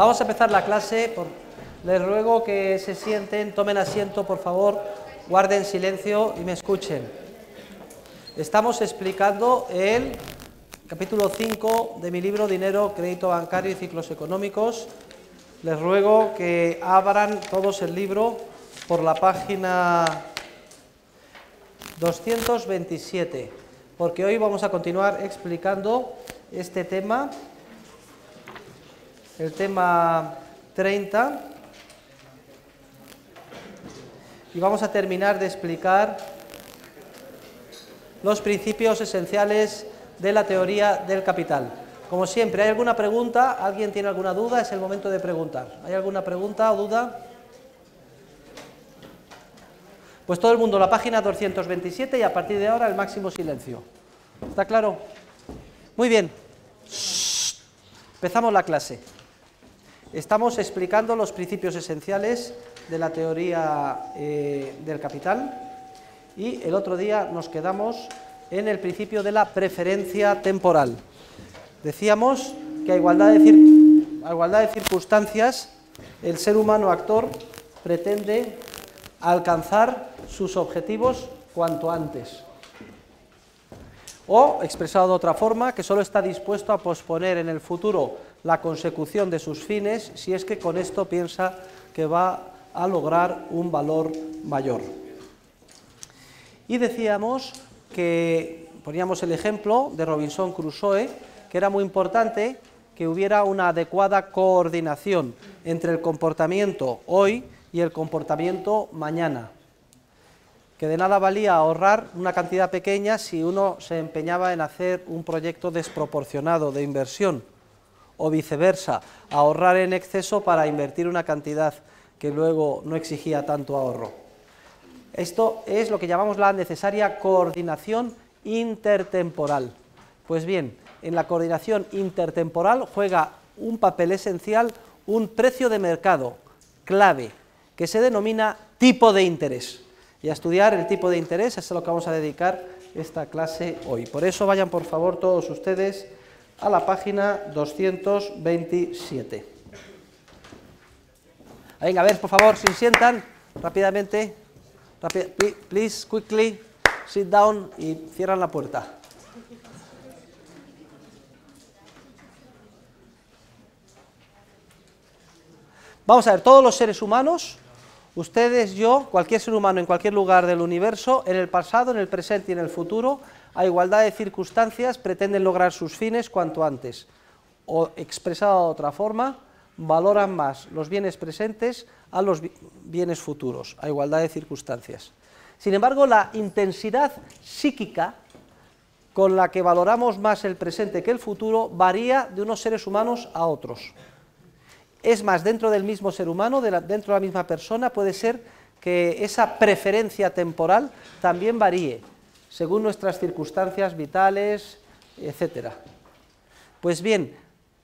Vamos a empezar la clase. Les ruego que se sienten, tomen asiento, por favor, guarden silencio y me escuchen. Estamos explicando el capítulo 5 de mi libro Dinero, Crédito Bancario y Ciclos Económicos. Les ruego que abran todos el libro por la página 227, porque hoy vamos a continuar explicando este tema el tema 30 y vamos a terminar de explicar los principios esenciales de la teoría del capital. Como siempre, ¿hay alguna pregunta? ¿Alguien tiene alguna duda? Es el momento de preguntar. ¿Hay alguna pregunta o duda? Pues todo el mundo, la página 227 y a partir de ahora el máximo silencio. ¿Está claro? Muy bien. Empezamos la clase. Estamos explicando los principios esenciales de la teoría eh, del capital y el otro día nos quedamos en el principio de la preferencia temporal. Decíamos que a igualdad de, a igualdad de circunstancias el ser humano actor pretende alcanzar sus objetivos cuanto antes. O, expresado de otra forma, que solo está dispuesto a posponer en el futuro la consecución de sus fines si es que con esto piensa que va a lograr un valor mayor. Y decíamos que poníamos el ejemplo de Robinson Crusoe, que era muy importante que hubiera una adecuada coordinación entre el comportamiento hoy y el comportamiento mañana. Que de nada valía ahorrar una cantidad pequeña si uno se empeñaba en hacer un proyecto desproporcionado de inversión o viceversa, ahorrar en exceso para invertir una cantidad que luego no exigía tanto ahorro. Esto es lo que llamamos la necesaria coordinación intertemporal. Pues bien, en la coordinación intertemporal juega un papel esencial un precio de mercado clave que se denomina tipo de interés. Y a estudiar el tipo de interés es a lo que vamos a dedicar esta clase hoy. Por eso vayan por favor todos ustedes a la página 227. Venga, a ver, por favor, se sientan rápidamente. please, quickly, sit down y cierran la puerta. Vamos a ver, todos los seres humanos, ustedes, yo, cualquier ser humano en cualquier lugar del universo, en el pasado, en el presente y en el futuro, a igualdad de circunstancias, pretenden lograr sus fines cuanto antes. O, expresado de otra forma, valoran más los bienes presentes a los bienes futuros, a igualdad de circunstancias. Sin embargo, la intensidad psíquica con la que valoramos más el presente que el futuro varía de unos seres humanos a otros. Es más, dentro del mismo ser humano, dentro de la misma persona, puede ser que esa preferencia temporal también varíe según nuestras circunstancias vitales, etc. Pues bien,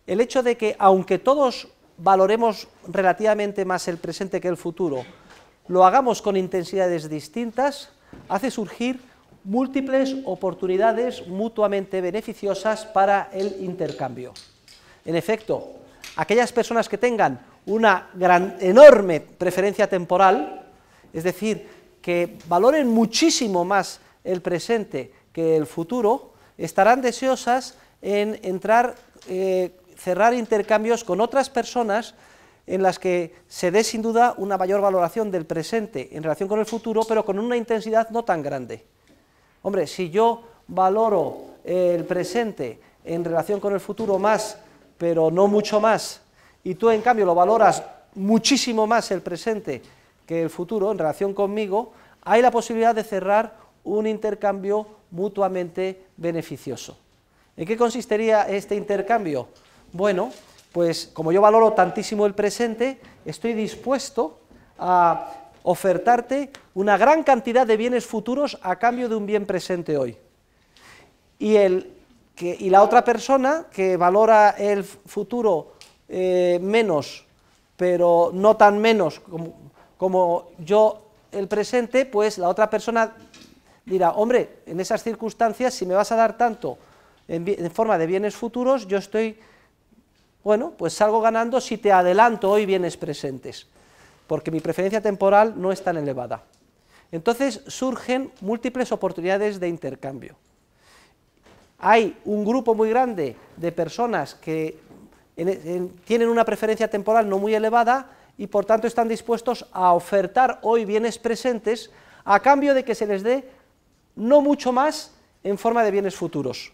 el hecho de que aunque todos valoremos relativamente más el presente que el futuro, lo hagamos con intensidades distintas, hace surgir múltiples oportunidades mutuamente beneficiosas para el intercambio. En efecto, aquellas personas que tengan una gran, enorme preferencia temporal, es decir, que valoren muchísimo más el presente que el futuro, estarán deseosas en entrar, eh, cerrar intercambios con otras personas en las que se dé sin duda una mayor valoración del presente en relación con el futuro, pero con una intensidad no tan grande. Hombre, si yo valoro el presente en relación con el futuro más, pero no mucho más, y tú en cambio lo valoras muchísimo más el presente que el futuro en relación conmigo, hay la posibilidad de cerrar un intercambio mutuamente beneficioso. ¿En qué consistiría este intercambio? Bueno, pues como yo valoro tantísimo el presente, estoy dispuesto a ofertarte una gran cantidad de bienes futuros a cambio de un bien presente hoy. Y, el, que, y la otra persona que valora el futuro eh, menos, pero no tan menos como, como yo el presente, pues la otra persona dirá, hombre, en esas circunstancias, si me vas a dar tanto en, forma de bienes futuros, yo estoy, bueno, pues salgo ganando si te adelanto hoy bienes presentes, porque mi preferencia temporal no es tan elevada. Entonces surgen múltiples oportunidades de intercambio. Hay un grupo muy grande de personas que tienen una preferencia temporal no muy elevada y por tanto están dispuestos a ofertar hoy bienes presentes a cambio de que se les dé no mucho más en forma de bienes futuros.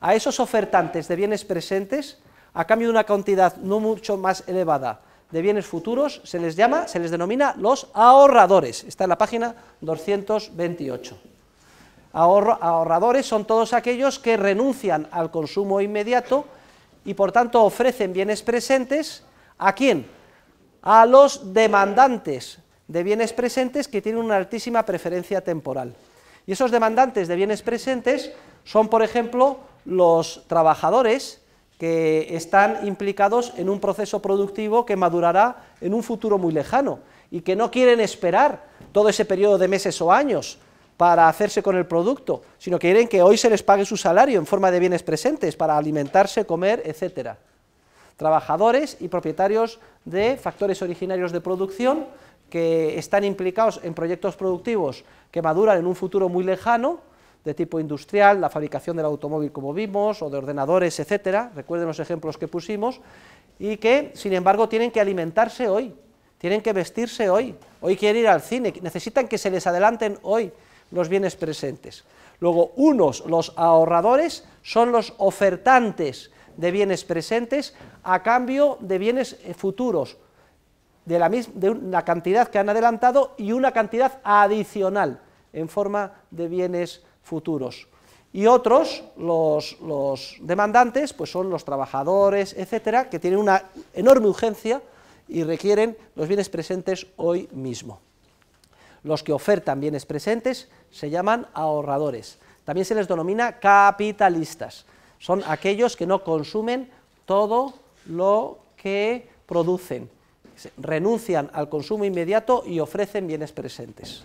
A esos ofertantes de bienes presentes, a cambio de una cantidad no mucho más elevada de bienes futuros, se les llama, se les denomina los ahorradores. Está en la página 228. ahorradores son todos aquellos que renuncian al consumo inmediato y por tanto ofrecen bienes presentes a quién? A los demandantes de bienes presentes que tienen una altísima preferencia temporal. Y esos demandantes de bienes presentes son, por ejemplo, los trabajadores que están implicados en un proceso productivo que madurará en un futuro muy lejano y que no quieren esperar todo ese periodo de meses o años para hacerse con el producto, sino que quieren que hoy se les pague su salario en forma de bienes presentes para alimentarse, comer, etcétera. Trabajadores y propietarios de factores originarios de producción que están implicados en proyectos productivos que maduran en un futuro muy lejano, de tipo industrial, la fabricación del automóvil como vimos, o de ordenadores, etcétera, recuerden los ejemplos que pusimos, y que, sin embargo, tienen que alimentarse hoy, tienen que vestirse hoy, hoy quieren ir al cine, necesitan que se les adelanten hoy los bienes presentes. Luego, unos, los ahorradores, son los ofertantes de bienes presentes a cambio de bienes eh, futuros, de la, misma, cantidad que han adelantado y una cantidad adicional en forma de bienes futuros. Y otros, los, los demandantes, pues son los trabajadores, etcétera, que tienen una enorme urgencia y requieren los bienes presentes hoy mismo. Los que ofertan bienes presentes se llaman ahorradores. También se les denomina capitalistas. Son aquellos que no consumen todo lo que producen, renuncian al consumo inmediato y ofrecen bienes presentes.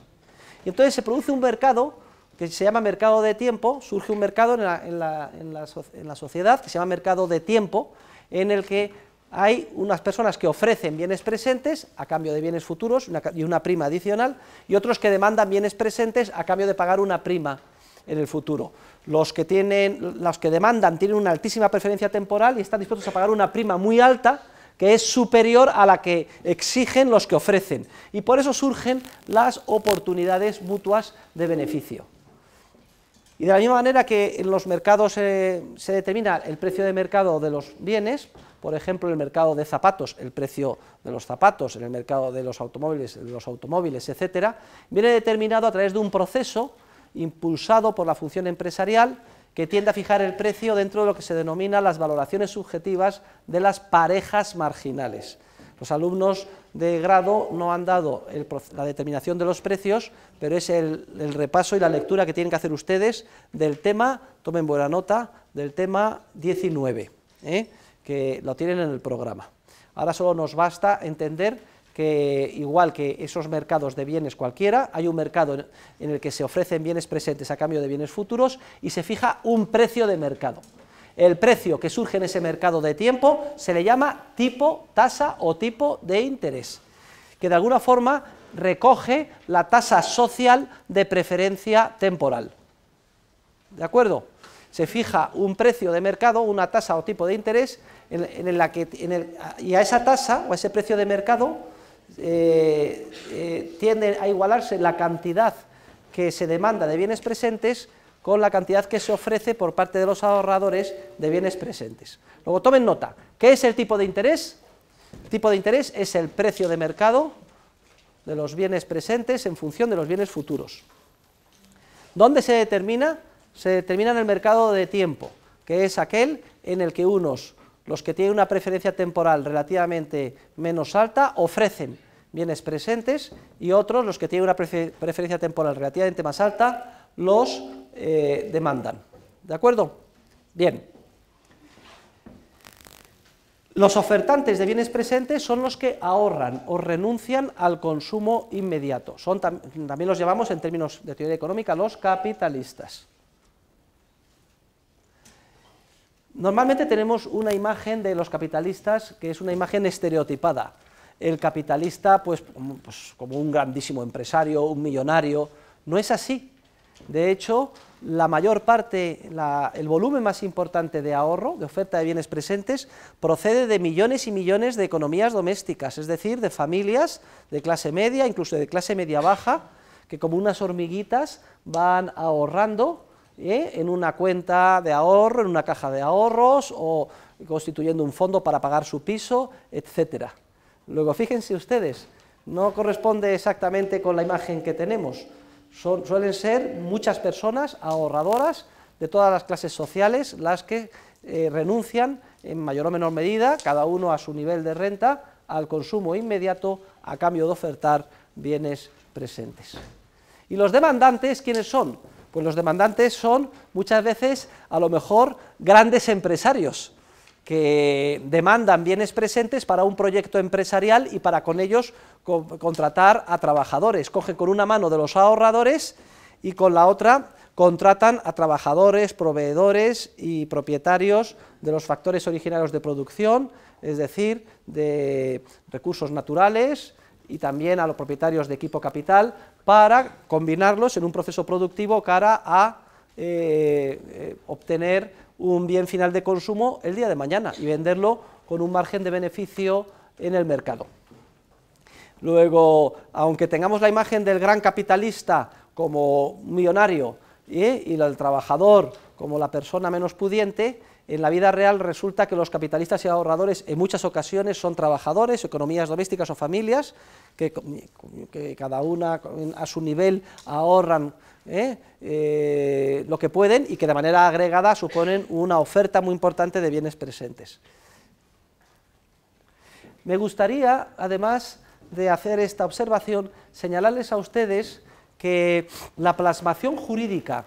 Y entonces se produce un mercado que se llama mercado de tiempo, surge un mercado en la, sociedad que se llama mercado de tiempo, en el que hay unas personas que ofrecen bienes presentes a cambio de bienes futuros y una prima adicional, y otros que demandan bienes presentes a cambio de pagar una prima en el futuro. Los que, tienen, los que demandan tienen una altísima preferencia temporal y están dispuestos a pagar una prima muy alta que es superior a la que exigen los que ofrecen. Y por eso surgen las oportunidades mutuas de beneficio. Y de la misma manera que en los mercados eh, se determina el precio de mercado de los bienes, por ejemplo, el mercado de zapatos, el precio de los zapatos, en el mercado de los automóviles, de los automóviles, etcétera, viene determinado a través de un proceso impulsado por la función empresarial que tiende a fijar el precio dentro de lo que se denomina las valoraciones subjetivas de las parejas marginales. Los alumnos de grado no han dado la determinación de los precios, pero es el, repaso y la lectura que tienen que hacer ustedes del tema, tomen buena nota, del tema 19, ¿eh? que lo tienen en el programa. Ahora solo nos basta entender que igual que esos mercados de bienes cualquiera, hay un mercado en, el que se ofrecen bienes presentes a cambio de bienes futuros y se fija un precio de mercado. El precio que surge en ese mercado de tiempo se le llama tipo, tasa o tipo de interés, que de alguna forma recoge la tasa social de preferencia temporal. ¿De acuerdo? Se fija un precio de mercado, una tasa o tipo de interés, en, la que, y a esa tasa o a ese precio de mercado eh, eh, tiende a igualarse la cantidad que se demanda de bienes presentes con la cantidad que se ofrece por parte de los ahorradores de bienes presentes. Luego tomen nota, ¿qué es el tipo de interés? El tipo de interés es el precio de mercado de los bienes presentes en función de los bienes futuros. ¿Dónde se determina? Se determina en el mercado de tiempo, que es aquel en el que unos los que tienen una preferencia temporal relativamente menos alta ofrecen bienes presentes y otros, los que tienen una preferencia temporal relativamente más alta, los eh, demandan. ¿De acuerdo? Bien. Los ofertantes de bienes presentes son los que ahorran o renuncian al consumo inmediato. también los llamamos, en términos de teoría económica, los capitalistas. Normalmente tenemos una imagen de los capitalistas que es una imagen estereotipada. El capitalista, pues, como pues, un grandísimo empresario, un millonario, no es así. De hecho, la mayor parte, el volumen más importante de ahorro, de oferta de bienes presentes, procede de millones y millones de economías domésticas, es decir, de familias de clase media, incluso de clase media baja, que como unas hormiguitas van ahorrando ¿eh? en una cuenta de ahorro, en una caja de ahorros o constituyendo un fondo para pagar su piso, etcétera. Luego, fíjense ustedes, no corresponde exactamente con la imagen que tenemos. suelen ser muchas personas ahorradoras de todas las clases sociales las que eh, renuncian en mayor o menor medida, cada uno a su nivel de renta, al consumo inmediato a cambio de ofertar bienes presentes. ¿Y los demandantes quiénes son? Pues los demandantes son muchas veces a lo mejor grandes empresarios que demandan bienes presentes para un proyecto empresarial y para con ellos contratar a trabajadores. Cogen con una mano de los ahorradores y con la otra contratan a trabajadores, proveedores y propietarios de los factores originarios de producción, es decir, de recursos naturales y también a los propietarios de equipo capital para combinarlos en un proceso productivo cara a eh, eh, obtener un bien final de consumo el día de mañana y venderlo con un margen de beneficio en el mercado. Luego, aunque tengamos la imagen del gran capitalista como millonario ¿eh? y el trabajador como la persona menos pudiente, en la vida real resulta que los capitalistas y ahorradores en muchas ocasiones son trabajadores, economías domésticas o familias, que, cada una a su nivel ahorran ¿eh? Eh, lo que pueden y que de manera agregada suponen una oferta muy importante de bienes presentes. Me gustaría, además de hacer esta observación, señalarles a ustedes que la plasmación jurídica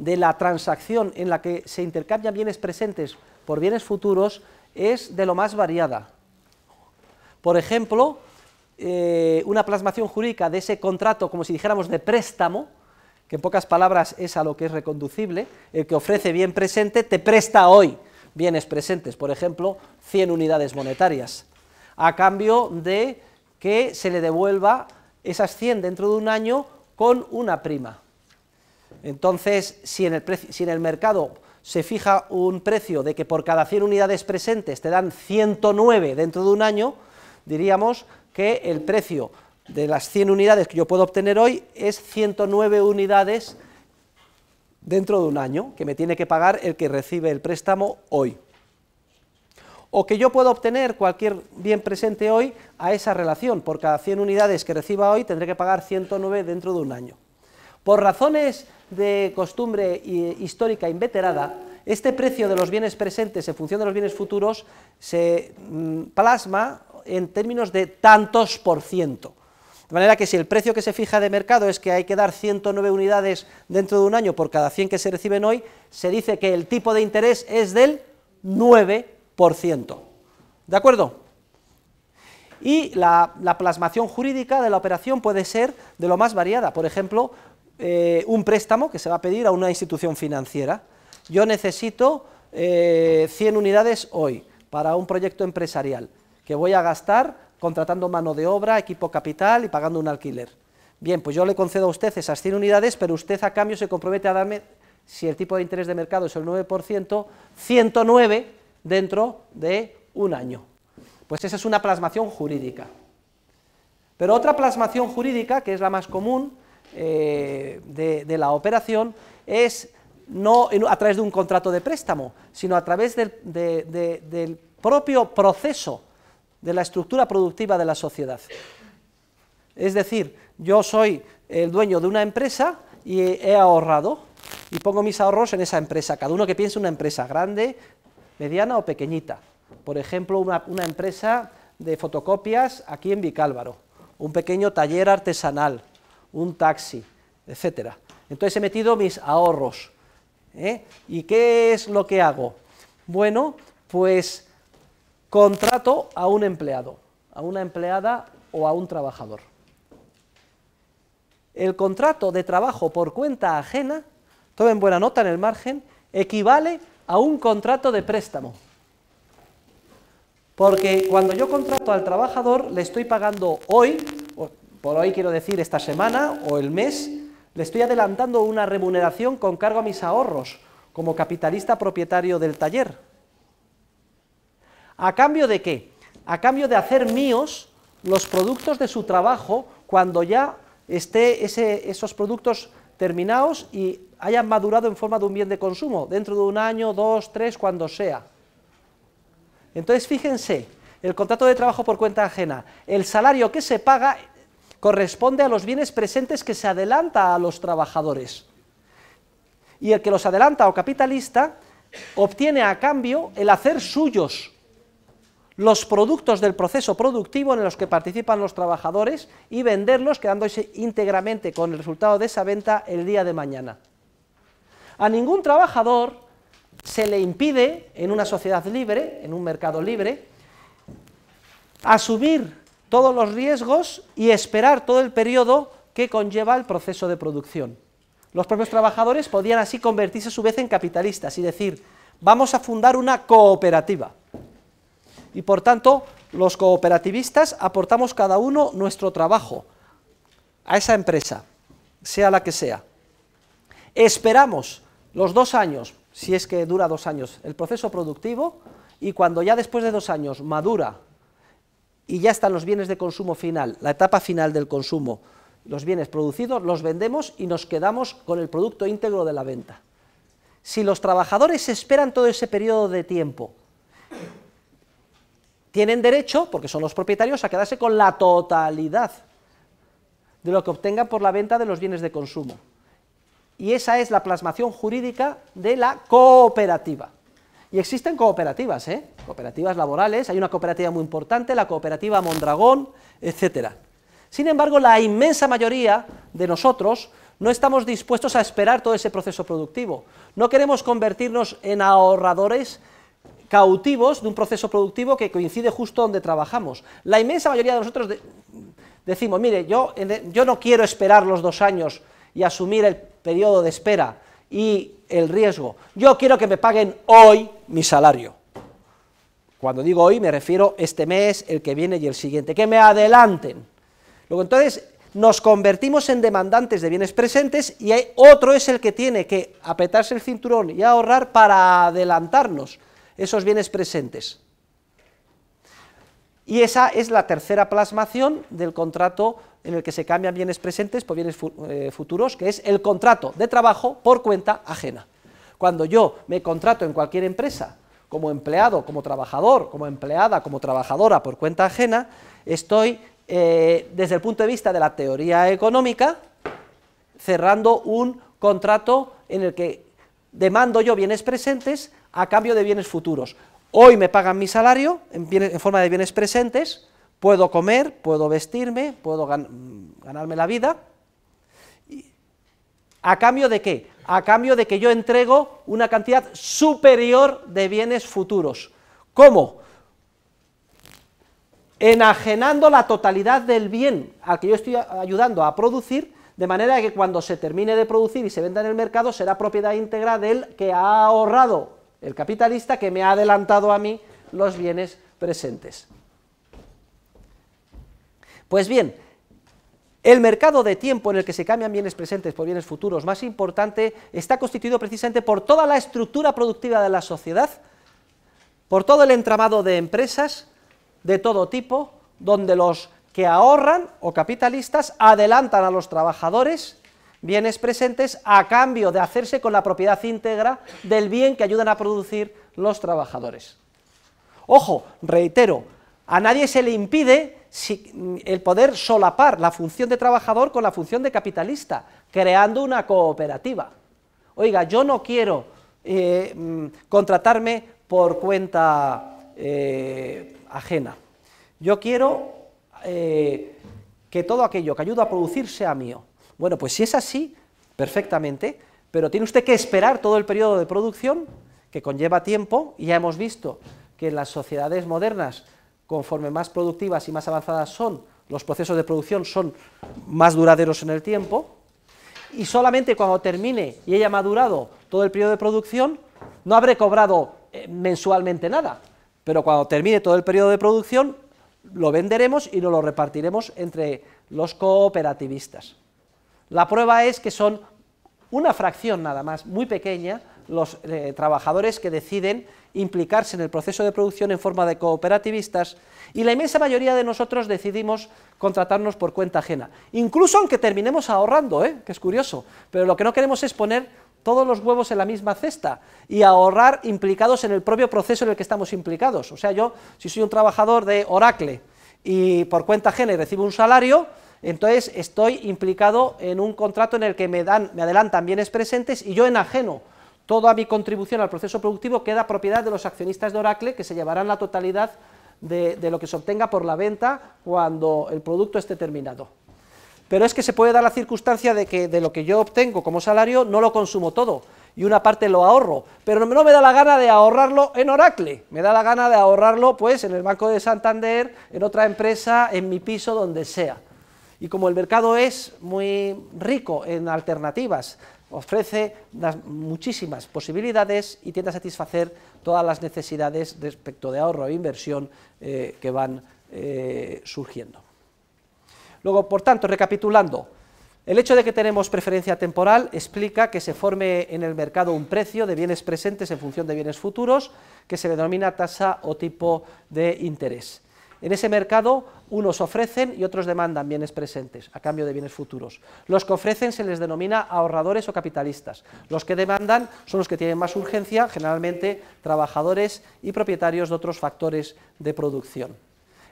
de la transacción en la que se intercambian bienes presentes por bienes futuros es de lo más variada. Por ejemplo, eh, una plasmación jurídica de ese contrato, como si dijéramos de préstamo, que en pocas palabras es a lo que es reconducible, el que ofrece bien presente te presta hoy bienes presentes, por ejemplo, 100 unidades monetarias, a cambio de que se le devuelva esas 100 dentro de un año con una prima. Entonces, si en, el mercado se fija un precio de que por cada 100 unidades presentes te dan 109 dentro de un año, diríamos que el precio de las 100 unidades que yo puedo obtener hoy es 109 unidades dentro de un año, que me tiene que pagar el que recibe el préstamo hoy. O que yo puedo obtener cualquier bien presente hoy a esa relación, por cada 100 unidades que reciba hoy tendré que pagar 109 dentro de un año. Por razones de costumbre histórica inveterada, este precio de los bienes presentes en función de los bienes futuros se mm, plasma en términos de tantos por ciento. De manera que si el precio que se fija de mercado es que hay que dar 109 unidades dentro de un año por cada 100 que se reciben hoy, se dice que el tipo de interés es del 9%. ¿De acuerdo? Y la, la, plasmación jurídica de la operación puede ser de lo más variada. Por ejemplo, eh, un préstamo que se va a pedir a una institución financiera. Yo necesito 100 eh, unidades hoy para un proyecto empresarial que voy a gastar contratando mano de obra, equipo capital y pagando un alquiler. Bien, pues yo le concedo a usted esas 100 unidades, pero usted a cambio se compromete a darme, si el tipo de interés de mercado es el 9%, 109 dentro de un año. Pues esa es una plasmación jurídica. Pero otra plasmación jurídica, que es la más común, eh, de, la operación es no a través de un contrato de préstamo, sino a través del, propio proceso de la estructura productiva de la sociedad. Es decir, yo soy el dueño de una empresa y he ahorrado y pongo mis ahorros en esa empresa. Cada uno que piense una empresa grande, mediana o pequeñita. Por ejemplo, una, una empresa de fotocopias aquí en Vicálvaro, un pequeño taller artesanal, un taxi, etcétera. Entonces he metido mis ahorros. ¿eh? ¿Y qué es lo que hago? Bueno, pues contrato a un empleado, a una empleada o a un trabajador. El contrato de trabajo por cuenta ajena, tomen buena nota en el margen, equivale a un contrato de préstamo. Porque cuando yo contrato al trabajador, le estoy pagando hoy por hoy quiero decir esta semana o el mes, le estoy adelantando una remuneración con cargo a mis ahorros como capitalista propietario del taller. ¿A cambio de qué? A cambio de hacer míos los productos de su trabajo cuando ya esté esos productos terminados y hayan madurado en forma de un bien de consumo, dentro de un año, dos, tres, cuando sea. Entonces, fíjense, el contrato de trabajo por cuenta ajena, el salario que se paga corresponde a los bienes presentes que se adelanta a los trabajadores. Y el que los adelanta o capitalista obtiene a cambio el hacer suyos los productos del proceso productivo en los que participan los trabajadores y venderlos quedándose íntegramente con el resultado de esa venta el día de mañana. A ningún trabajador se le impide, en una sociedad libre, en un mercado libre, a subir todos los riesgos y esperar todo el periodo que conlleva el proceso de producción. Los propios trabajadores podían así convertirse a su vez en capitalistas y decir, vamos a fundar una cooperativa. Y por tanto, los cooperativistas aportamos cada uno nuestro trabajo a esa empresa, sea la que sea. Esperamos los dos años, si es que dura dos años, el proceso productivo, y cuando ya después de dos años madura y ya están los bienes de consumo final, la etapa final del consumo, los bienes producidos, los vendemos y nos quedamos con el producto íntegro de la venta. Si los trabajadores esperan todo ese periodo de tiempo, tienen derecho, porque son los propietarios, a quedarse con la totalidad de lo que obtengan por la venta de los bienes de consumo. Y esa es la plasmación jurídica de la cooperativa. Y existen cooperativas, ¿eh? cooperativas laborales, hay una cooperativa muy importante, la cooperativa Mondragón, etcétera. Sin embargo, la inmensa mayoría de nosotros no estamos dispuestos a esperar todo ese proceso productivo. No queremos convertirnos en ahorradores cautivos de un proceso productivo que coincide justo donde trabajamos. La inmensa mayoría de nosotros decimos, mire, yo, yo no quiero esperar los dos años y asumir el periodo de espera y el riesgo. Yo quiero que me paguen hoy mi salario. Cuando digo hoy me refiero este mes, el que viene y el siguiente, que me adelanten. Luego entonces nos convertimos en demandantes de bienes presentes y hay otro es el que tiene que apretarse el cinturón y ahorrar para adelantarnos esos bienes presentes. Y esa es la tercera plasmación del contrato en el que se cambian bienes presentes por bienes eh, futuros, que es el contrato de trabajo por cuenta ajena. Cuando yo me contrato en cualquier empresa, como empleado, como trabajador, como empleada, como trabajadora por cuenta ajena, estoy, eh, desde el punto de vista de la teoría económica, cerrando un contrato en el que demando yo bienes presentes a cambio de bienes futuros. Hoy me pagan mi salario en, forma de bienes presentes, puedo comer, puedo vestirme, puedo mm, ganarme la vida. ¿A cambio de qué? A cambio de que yo entrego una cantidad superior de bienes futuros. ¿Cómo? Enajenando la totalidad del bien al que yo estoy ayudando a producir, de manera que cuando se termine de producir y se venda en el mercado será propiedad íntegra del que ha ahorrado el capitalista que me ha adelantado a mí los bienes presentes. Pues bien, el mercado de tiempo en el que se cambian bienes presentes por bienes futuros más importante está constituido precisamente por toda la estructura productiva de la sociedad, por todo el entramado de empresas de todo tipo, donde los que ahorran o capitalistas adelantan a los trabajadores bienes presentes a cambio de hacerse con la propiedad íntegra del bien que ayudan a producir los trabajadores. Ojo, reitero, a nadie se le impide mm, el poder solapar la función de trabajador con la función de capitalista, creando una cooperativa. Oiga, yo no quiero eh, mm, contratarme por cuenta eh, ajena. Yo quiero eh, que todo aquello que ayuda a producir sea mío. Bueno, pues si es así, perfectamente, pero tiene usted que esperar todo el periodo de producción, que conlleva tiempo, y ya hemos visto que en las sociedades modernas, conforme más productivas y más avanzadas son, los procesos de producción son más duraderos en el tiempo, y solamente cuando termine y haya madurado todo el periodo de producción, no habré cobrado eh, mensualmente nada, pero cuando termine todo el periodo de producción, lo venderemos y nos lo repartiremos entre los cooperativistas. La prueba es que son una fracción nada más, muy pequeña, los eh, trabajadores que deciden implicarse en el proceso de producción en forma de cooperativistas y la inmensa mayoría de nosotros decidimos contratarnos por cuenta ajena, incluso aunque terminemos ahorrando, ¿eh? que es curioso, pero lo que no queremos es poner todos los huevos en la misma cesta y ahorrar implicados en el propio proceso en el que estamos implicados. O sea, yo si soy un trabajador de Oracle y por cuenta ajena y recibo un salario, entonces estoy implicado en un contrato en el que me, dan, me adelantan bienes presentes y yo enajeno toda mi contribución al proceso productivo queda propiedad de los accionistas de Oracle que se llevarán la totalidad de, lo que se obtenga por la venta cuando el producto esté terminado. Pero es que se puede dar la circunstancia de que de lo que yo obtengo como salario no lo consumo todo y una parte lo ahorro, pero no me da la gana de ahorrarlo en Oracle, me da la gana de ahorrarlo pues en el Banco de Santander, en otra empresa, en mi piso, donde sea. Y como el mercado es muy rico en alternativas, ofrece muchísimas posibilidades y tiende a satisfacer todas las necesidades respecto de ahorro e inversión eh, que van eh, surgiendo. Luego, por tanto, recapitulando, el hecho de que tenemos preferencia temporal explica que se forme en el mercado un precio de bienes presentes en función de bienes futuros que se denomina tasa o tipo de interés. En ese mercado unos ofrecen y otros demandan bienes presentes a cambio de bienes futuros. Los que ofrecen se les denomina ahorradores o capitalistas. Los que demandan son los que tienen más urgencia, generalmente trabajadores y propietarios de otros factores de producción.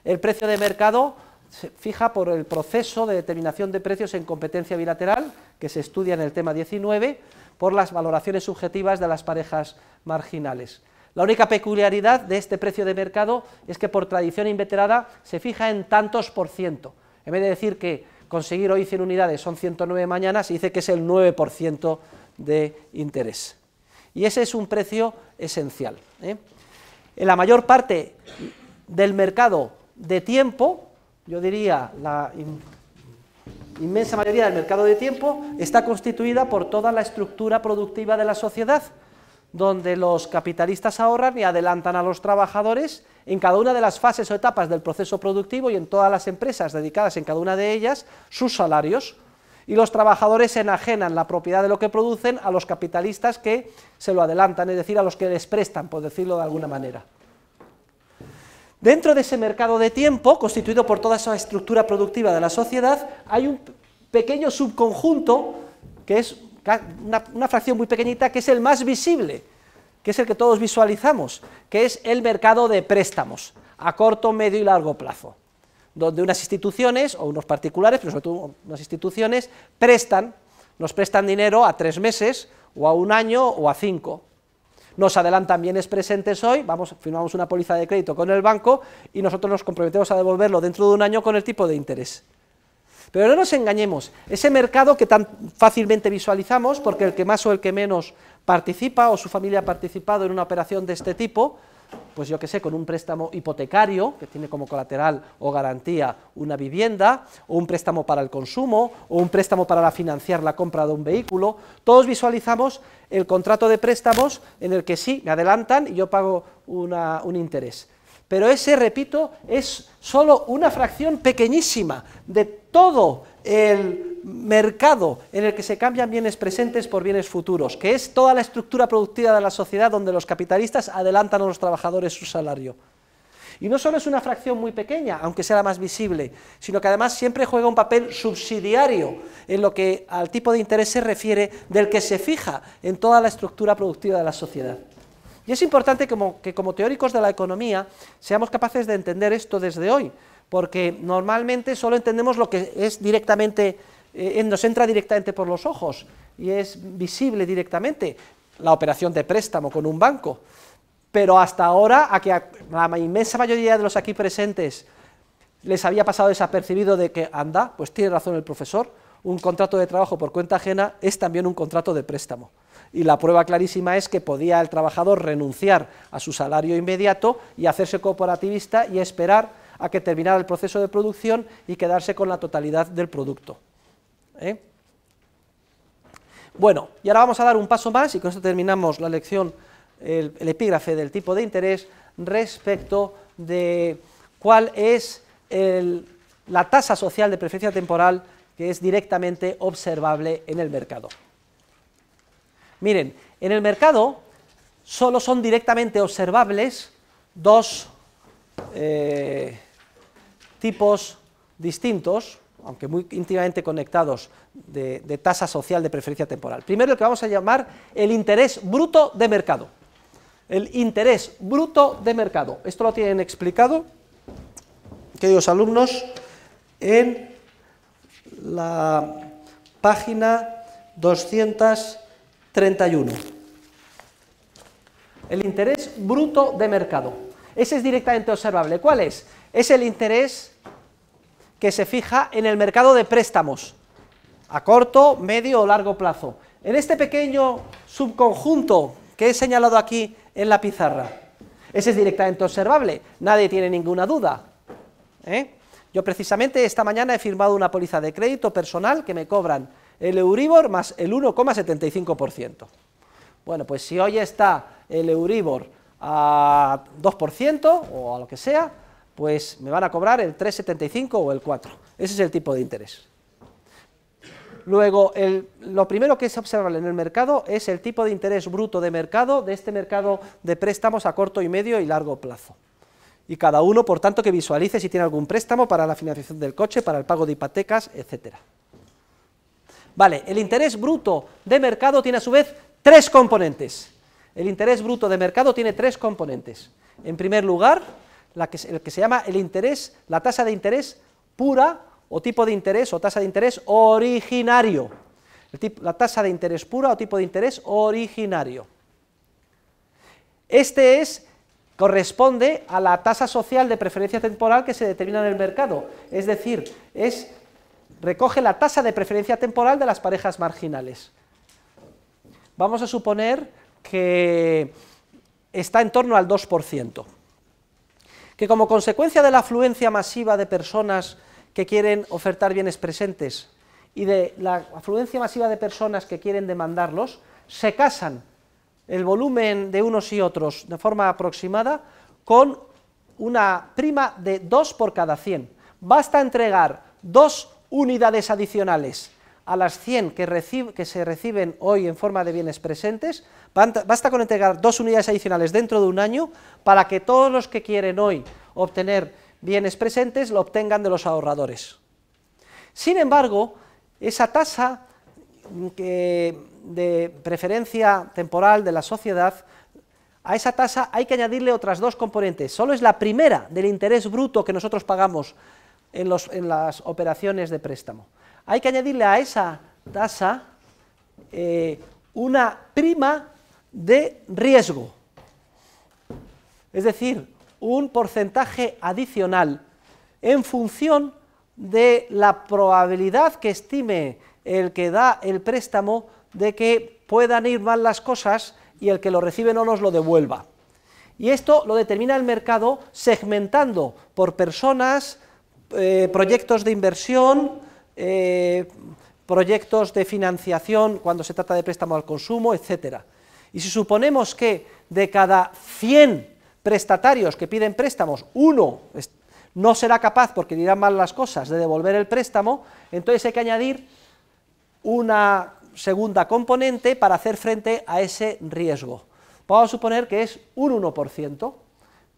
El precio de mercado se fija por el proceso de determinación de precios en competencia bilateral, que se estudia en el tema 19, por las valoraciones subjetivas de las parejas marginales. La única peculiaridad de este precio de mercado es que por tradición inveterada se fija en tantos por ciento. En vez de decir que conseguir hoy 100 unidades son 109 mañanas, se dice que es el 9% de interés. Y ese es un precio esencial. ¿eh? En la mayor parte del mercado de tiempo, yo diría la inmensa mayoría del mercado de tiempo, está constituida por toda la estructura productiva de la sociedad, donde los capitalistas ahorran y adelantan a los trabajadores en cada una de las fases o etapas del proceso productivo y en todas las empresas dedicadas en cada una de ellas sus salarios. Y los trabajadores enajenan la propiedad de lo que producen a los capitalistas que se lo adelantan, es decir, a los que les prestan, por decirlo de alguna manera. Dentro de ese mercado de tiempo, constituido por toda esa estructura productiva de la sociedad, hay un pequeño subconjunto que es una, fracción muy pequeñita que es el más visible, que es el que todos visualizamos, que es el mercado de préstamos a corto, medio y largo plazo, donde unas instituciones o unos particulares, pero sobre todo unas instituciones, prestan, nos prestan dinero a tres meses o a un año o a cinco. Nos adelantan bienes presentes hoy, vamos, firmamos una póliza de crédito con el banco y nosotros nos comprometemos a devolverlo dentro de un año con el tipo de interés. Pero no nos engañemos, ese mercado que tan fácilmente visualizamos, porque el que más o el que menos participa o su familia ha participado en una operación de este tipo, pues yo que sé, con un préstamo hipotecario, que tiene como colateral o garantía una vivienda, o un préstamo para el consumo, o un préstamo para financiar la compra de un vehículo, todos visualizamos el contrato de préstamos en el que sí, me adelantan y yo pago una, un interés. Pero ese, repito, es solo una fracción pequeñísima de todo el mercado en el que se cambian bienes presentes por bienes futuros, que es toda la estructura productiva de la sociedad donde los capitalistas adelantan a los trabajadores su salario. Y no solo es una fracción muy pequeña, aunque sea la más visible, sino que además siempre juega un papel subsidiario en lo que al tipo de interés se refiere del que se fija en toda la estructura productiva de la sociedad. Y es importante que como teóricos de la economía seamos capaces de entender esto desde hoy, porque normalmente solo entendemos lo que es directamente, eh, nos entra directamente por los ojos y es visible directamente, la operación de préstamo con un banco. Pero hasta ahora, a que a la inmensa mayoría de los aquí presentes les había pasado desapercibido de que, anda, pues tiene razón el profesor, un contrato de trabajo por cuenta ajena es también un contrato de préstamo y la prueba clarísima es que podía el trabajador renunciar a su salario inmediato y hacerse cooperativista y esperar a que terminara el proceso de producción y quedarse con la totalidad del producto. ¿eh? Bueno, y ahora vamos a dar un paso más y con esto terminamos la lección, el, epígrafe del tipo de interés respecto de cuál es la tasa social de preferencia temporal que es directamente observable en el mercado. Miren, en el mercado solo son directamente observables dos eh, tipos distintos, aunque muy íntimamente conectados, de, tasa social de preferencia temporal. Primero, el que vamos a llamar el interés bruto de mercado. El interés bruto de mercado. Esto lo tienen explicado, queridos alumnos, en la página 200. 31. El interés bruto de mercado. Ese es directamente observable. ¿Cuál es? Es el interés que se fija en el mercado de préstamos, a corto, medio o largo plazo. En este pequeño subconjunto que he señalado aquí en la pizarra, ese es directamente observable, nadie tiene ninguna duda. ¿eh? Yo precisamente esta mañana he firmado una póliza de crédito personal que me cobran el Euribor más el 1,75%. Bueno, pues si hoy está el Euribor a 2% o a lo que sea, pues me van a cobrar el 3,75 o el 4. Ese es el tipo de interés. Luego, lo primero que es observable en el mercado es el tipo de interés bruto de mercado de este mercado de préstamos a corto y medio y largo plazo. Y cada uno, por tanto, que visualice si tiene algún préstamo para la financiación del coche, para el pago de hipotecas, etcétera. Vale, el interés bruto de mercado tiene a su vez tres componentes. El interés bruto de mercado tiene tres componentes. En primer lugar, el que se llama el interés, la tasa de interés pura o tipo de interés o tasa de interés originario. la tasa de interés pura o tipo de interés originario. Este es corresponde a la tasa social de preferencia temporal que se determina en el mercado. Es decir, es recoge la tasa de preferencia temporal de las parejas marginales. Vamos a suponer que está en torno al 2%, que como consecuencia de la afluencia masiva de personas que quieren ofertar bienes presentes y de la afluencia masiva de personas que quieren demandarlos, se casan el volumen de unos y otros de forma aproximada con una prima de 2 por cada 100. Basta entregar 2 unidades adicionales a las 100 que, que, se reciben hoy en forma de bienes presentes, basta con entregar dos unidades adicionales dentro de un año para que todos los que quieren hoy obtener bienes presentes lo obtengan de los ahorradores. Sin embargo, esa tasa mm, de preferencia temporal de la sociedad, a esa tasa hay que añadirle otras dos componentes. Solo es la primera del interés bruto que nosotros pagamos en, las operaciones de préstamo. Hay que añadirle a esa tasa eh, una prima de riesgo, es decir, un porcentaje adicional en función de la probabilidad que estime el que da el préstamo de que puedan ir mal las cosas y el que lo recibe no nos lo devuelva. Y esto lo determina el mercado segmentando por personas, eh, proyectos de inversión, eh, proyectos de financiación cuando se trata de préstamo al consumo, etc. Y si suponemos que de cada 100 prestatarios que piden préstamos, uno no será capaz, porque dirán mal las cosas, de devolver el préstamo, entonces hay que añadir una segunda componente para hacer frente a ese riesgo. Vamos a suponer que es un 1%,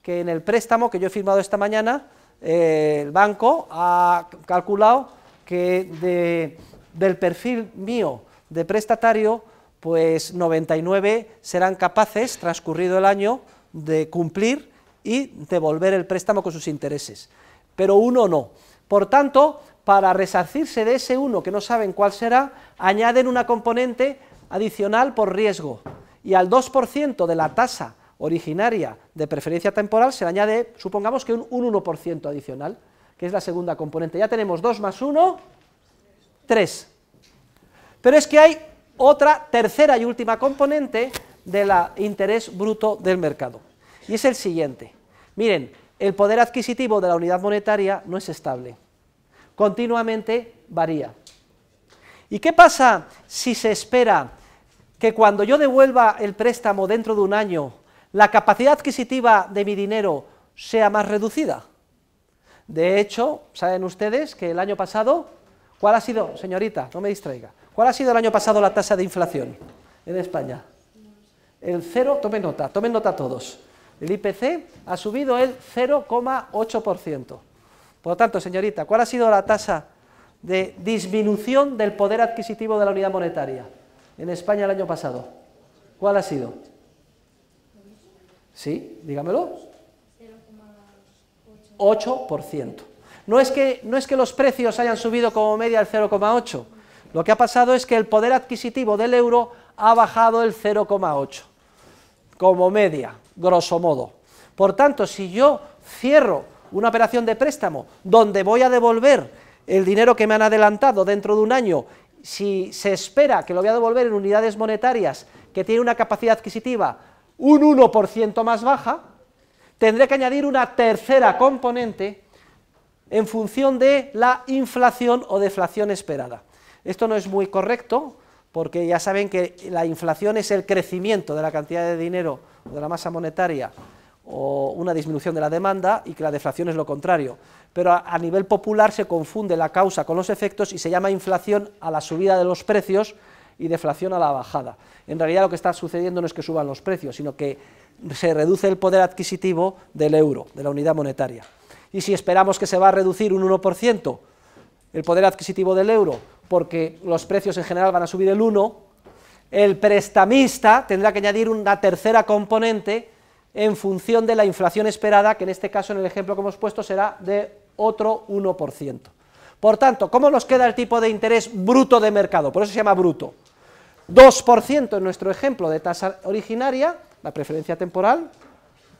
que en el préstamo que yo he firmado esta mañana, el banco ha calculado que del perfil mío de prestatario, pues 99 serán capaces, transcurrido el año, de cumplir y devolver el préstamo con sus intereses, pero uno no. Por tanto, para resarcirse de ese uno que no saben cuál será, añaden una componente adicional por riesgo y al 2% de la tasa originaria de preferencia temporal, se le añade, supongamos que un, 1% adicional, que es la segunda componente. Ya tenemos 2 más 1, 3. Pero es que hay otra tercera y última componente del interés bruto del mercado. Y es el siguiente. Miren, el poder adquisitivo de la unidad monetaria no es estable. Continuamente varía. ¿Y qué pasa si se espera que cuando yo devuelva el préstamo dentro de un año la capacidad adquisitiva de mi dinero sea más reducida. De hecho, saben ustedes que el año pasado, ¿cuál ha sido, señorita, no me distraiga, cuál ha sido el año pasado la tasa de inflación en España? El 0, tomen nota, tomen nota todos. El IPC ha subido el 0,8%. Por lo tanto, señorita, ¿cuál ha sido la tasa de disminución del poder adquisitivo de la unidad monetaria en España el año pasado? ¿Cuál ha sido? ¿Sí? Dígamelo. 8%. No es, que, no es que los precios hayan subido como media el 0,8. Lo que ha pasado es que el poder adquisitivo del euro ha bajado el 0,8. Como media, grosso modo. Por tanto, si yo cierro una operación de préstamo donde voy a devolver el dinero que me han adelantado dentro de un año, si se espera que lo voy a devolver en unidades monetarias que tiene una capacidad adquisitiva un 1% más baja, tendré que añadir una tercera componente en función de la inflación o deflación esperada. Esto no es muy correcto, porque ya saben que la inflación es el crecimiento de la cantidad de dinero o de la masa monetaria o una disminución de la demanda y que la deflación es lo contrario. Pero a, a, nivel popular se confunde la causa con los efectos y se llama inflación a la subida de los precios y deflación a la bajada. En realidad lo que está sucediendo no es que suban los precios, sino que se reduce el poder adquisitivo del euro, de la unidad monetaria. Y si esperamos que se va a reducir un 1% el poder adquisitivo del euro, porque los precios en general van a subir el 1%, el prestamista tendrá que añadir una tercera componente en función de la inflación esperada, que en este caso, en el ejemplo que hemos puesto, será de otro 1%. Por tanto, ¿cómo nos queda el tipo de interés bruto de mercado? Por eso se llama bruto. 2% en nuestro ejemplo de tasa originaria, la preferencia temporal,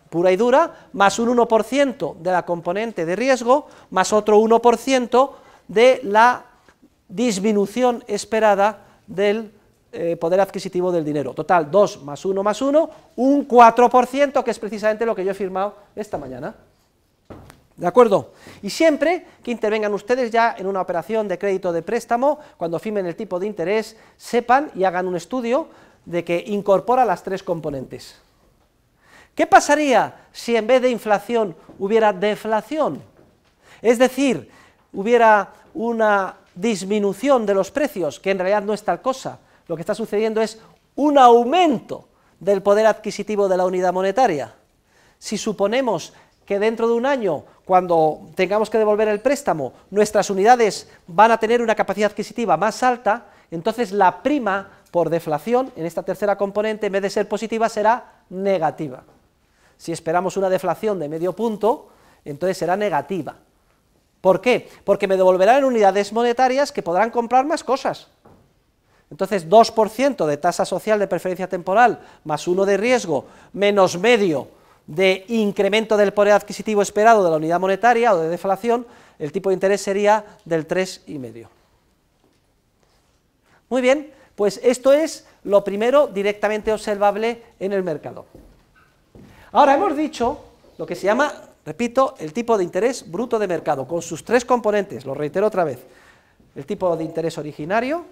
pura y dura, más un 1% de la componente de riesgo, más otro 1% de la disminución esperada del eh, poder adquisitivo del dinero. Total, 2 más 1 más 1, un 4%, que es precisamente lo que yo he firmado esta mañana. ¿De acuerdo? Y siempre que intervengan ustedes ya en una operación de crédito de préstamo, cuando firmen el tipo de interés, sepan y hagan un estudio de que incorpora las tres componentes. ¿Qué pasaría si en vez de inflación hubiera deflación? Es decir, hubiera una disminución de los precios, que en realidad no es tal cosa. Lo que está sucediendo es un aumento del poder adquisitivo de la unidad monetaria. Si suponemos que dentro de un año, cuando tengamos que devolver el préstamo, nuestras unidades van a tener una capacidad adquisitiva más alta, entonces la prima por deflación en esta tercera componente, en vez de ser positiva, será negativa. Si esperamos una deflación de medio punto, entonces será negativa. ¿Por qué? Porque me devolverán unidades monetarias que podrán comprar más cosas. Entonces, 2% de tasa social de preferencia temporal más 1 de riesgo menos medio de incremento del poder adquisitivo esperado de la unidad monetaria o de deflación, el tipo de interés sería del 3,5. Muy bien, pues esto es lo primero directamente observable en el mercado. Ahora hemos dicho lo que se llama, repito, el tipo de interés bruto de mercado, con sus tres componentes, lo reitero otra vez, el tipo de interés originario,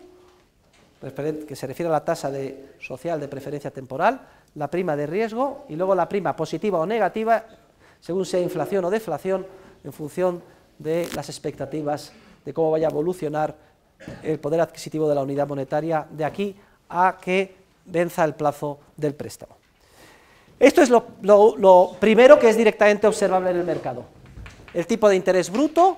que se refiere a la tasa de, social de preferencia temporal, la prima de riesgo y luego la prima positiva o negativa, según sea inflación o deflación, en función de las expectativas de cómo vaya a evolucionar el poder adquisitivo de la unidad monetaria de aquí a que venza el plazo del préstamo. Esto es lo, primero que es directamente observable en el mercado. El tipo de interés bruto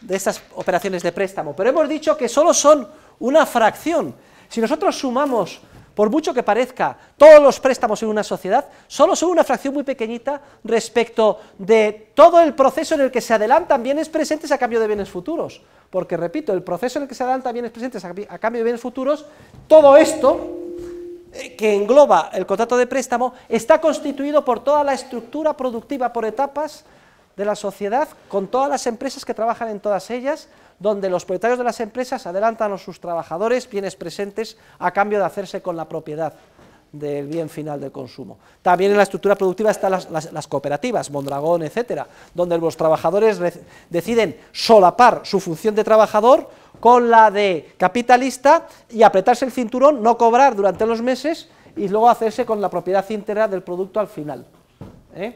de estas operaciones de préstamo. Pero hemos dicho que solo son una fracción. Si nosotros sumamos por mucho que parezca, todos los préstamos en una sociedad solo son una fracción muy pequeñita respecto de todo el proceso en el que se adelantan bienes presentes a cambio de bienes futuros. Porque, repito, el proceso en el que se adelantan bienes presentes a cambio de bienes futuros, todo esto eh, que engloba el contrato de préstamo está constituido por toda la estructura productiva por etapas de la sociedad, con todas las empresas que trabajan en todas ellas, donde los propietarios de las empresas adelantan a sus trabajadores bienes presentes a cambio de hacerse con la propiedad del bien final del consumo. También en la estructura productiva están las, cooperativas, Mondragón, etcétera, donde los trabajadores deciden solapar su función de trabajador con la de capitalista y apretarse el cinturón, no cobrar durante los meses y luego hacerse con la propiedad íntegra del producto al final. ¿Eh?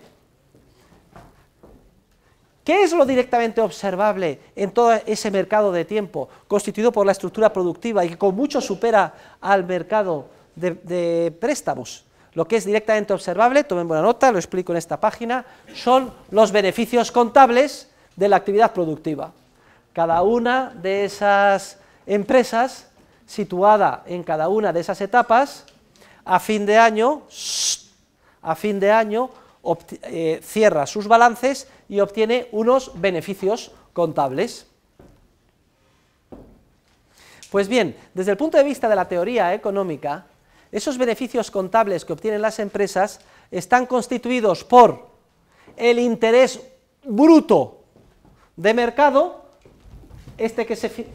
¿Qué es lo directamente observable en todo ese mercado de tiempo constituido por la estructura productiva y que con mucho supera al mercado de, préstamos? Lo que es directamente observable, tomen buena nota, lo explico en esta página, son los beneficios contables de la actividad productiva. Cada una de esas empresas, situada en cada una de esas etapas, a fin de año, a fin de año eh, cierra sus balances y obtiene unos beneficios contables. Pues bien, desde el punto de vista de la teoría económica, esos beneficios contables que obtienen las empresas están constituidos por el interés bruto de mercado, este que se,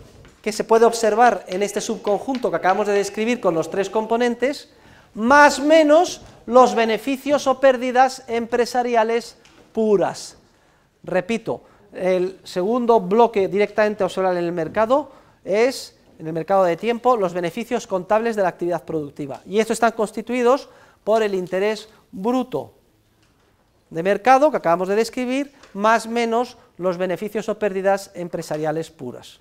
que se puede observar en este subconjunto que acabamos de describir con los tres componentes, más menos los beneficios o pérdidas empresariales puras. Repito, el segundo bloque directamente observable en el mercado es, en el mercado de tiempo, los beneficios contables de la actividad productiva. Y estos están constituidos por el interés bruto de mercado que acabamos de describir, más menos los beneficios o pérdidas empresariales puras.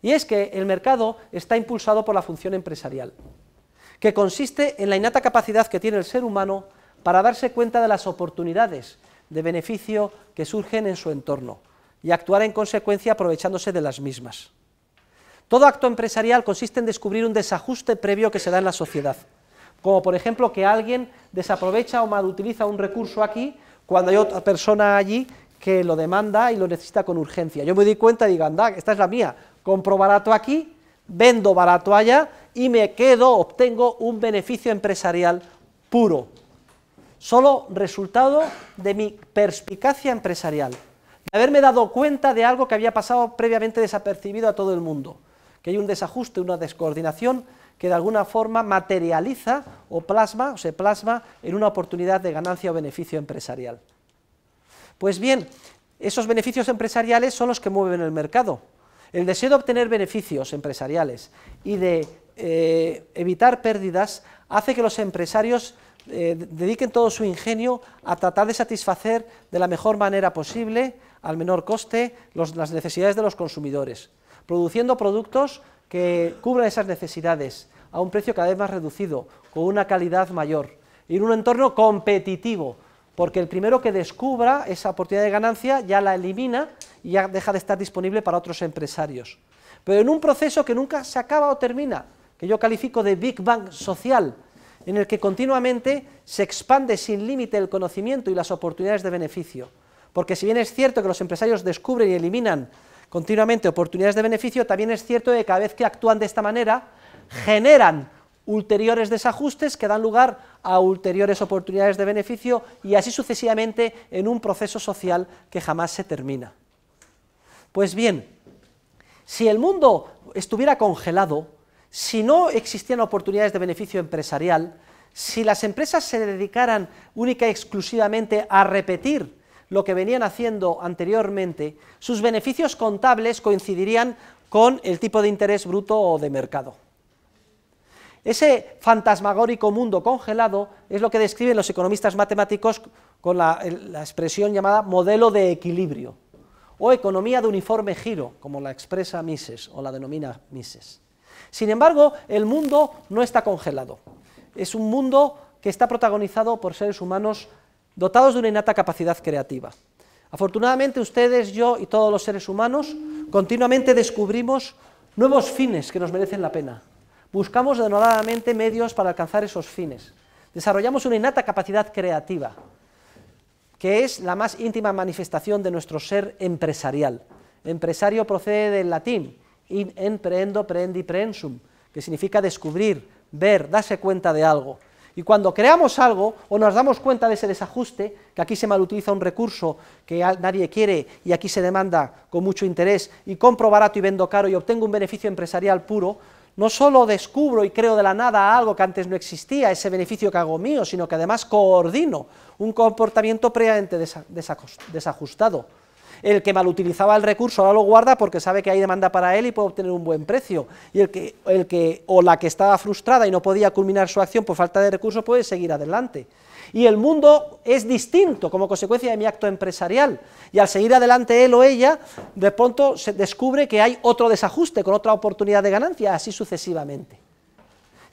Y es que el mercado está impulsado por la función empresarial, que consiste en la innata capacidad que tiene el ser humano para darse cuenta de las oportunidades de beneficio que surgen en su entorno y actuar en consecuencia aprovechándose de las mismas. Todo acto empresarial consiste en descubrir un desajuste previo que se da en la sociedad, como por ejemplo que alguien desaprovecha o malutiliza un recurso aquí cuando hay otra persona allí que lo demanda y lo necesita con urgencia. Yo me doy cuenta y digo, anda, esta es la mía, compro barato aquí, vendo barato allá y me quedo, obtengo un beneficio empresarial puro solo resultado de mi perspicacia empresarial, de haberme dado cuenta de algo que había pasado previamente desapercibido a todo el mundo, que hay un desajuste, una descoordinación que de alguna forma materializa o plasma o se plasma en una oportunidad de ganancia o beneficio empresarial. Pues bien, esos beneficios empresariales son los que mueven el mercado. El deseo de obtener beneficios empresariales y de eh, evitar pérdidas hace que los empresarios eh, dediquen todo su ingenio a tratar de satisfacer de la mejor manera posible, al menor coste, las necesidades de los consumidores, produciendo productos que cubran esas necesidades a un precio cada vez más reducido, con una calidad mayor, y en un entorno competitivo, porque el primero que descubra esa oportunidad de ganancia ya la elimina y ya deja de estar disponible para otros empresarios. Pero en un proceso que nunca se acaba o termina, que yo califico de Big Bang social, en el que continuamente se expande sin límite el conocimiento y las oportunidades de beneficio. Porque si bien es cierto que los empresarios descubren y eliminan continuamente oportunidades de beneficio, también es cierto que cada vez que actúan de esta manera, generan ulteriores desajustes que dan lugar a ulteriores oportunidades de beneficio y así sucesivamente en un proceso social que jamás se termina. Pues bien, si el mundo estuviera congelado, si no existían oportunidades de beneficio empresarial, si las empresas se dedicaran única y exclusivamente a repetir lo que venían haciendo anteriormente, sus beneficios contables coincidirían con el tipo de interés bruto o de mercado. Ese fantasmagórico mundo congelado es lo que describen los economistas matemáticos con la, expresión llamada modelo de equilibrio o economía de uniforme giro, como la expresa Mises o la denomina Mises. Sin embargo, el mundo no está congelado. Es un mundo que está protagonizado por seres humanos dotados de una innata capacidad creativa. Afortunadamente ustedes, yo y todos los seres humanos continuamente descubrimos nuevos fines que nos merecen la pena. Buscamos denodadamente medios para alcanzar esos fines. Desarrollamos una innata capacidad creativa, que es la más íntima manifestación de nuestro ser empresarial. Empresario procede del latín, in, en prendi, preensum, que significa descubrir, ver, darse cuenta de algo. Y cuando creamos algo o nos damos cuenta de ese desajuste, que aquí se malutiliza un recurso que nadie quiere y aquí se demanda con mucho interés y compro barato y vendo caro y obtengo un beneficio empresarial puro, no solo descubro y creo de la nada algo que antes no existía, ese beneficio que hago mío, sino que además coordino un comportamiento previamente desajustado. El que malutilizaba el recurso ahora lo guarda porque sabe que hay demanda para él y puede obtener un buen precio. Y el que, el que o la que estaba frustrada y no podía culminar su acción por falta de recursos puede seguir adelante. Y el mundo es distinto como consecuencia de mi acto empresarial. Y al seguir adelante él o ella, de pronto se descubre que hay otro desajuste con otra oportunidad de ganancia, así sucesivamente.